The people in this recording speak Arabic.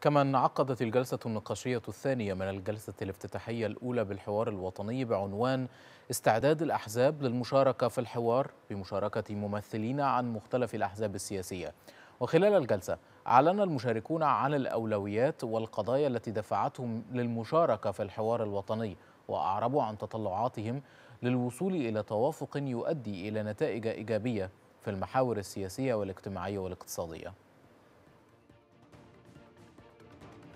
كما انعقدت الجلسة النقاشية الثانية من الجلسة الافتتاحية الأولى بالحوار الوطني بعنوان استعداد الأحزاب للمشاركة في الحوار بمشاركة ممثلين عن مختلف الأحزاب السياسية وخلال الجلسة أعلن المشاركون عن الأولويات والقضايا التي دفعتهم للمشاركة في الحوار الوطني وأعربوا عن تطلعاتهم للوصول إلى توافق يؤدي إلى نتائج إيجابية في المحاور السياسية والاجتماعية والاقتصادية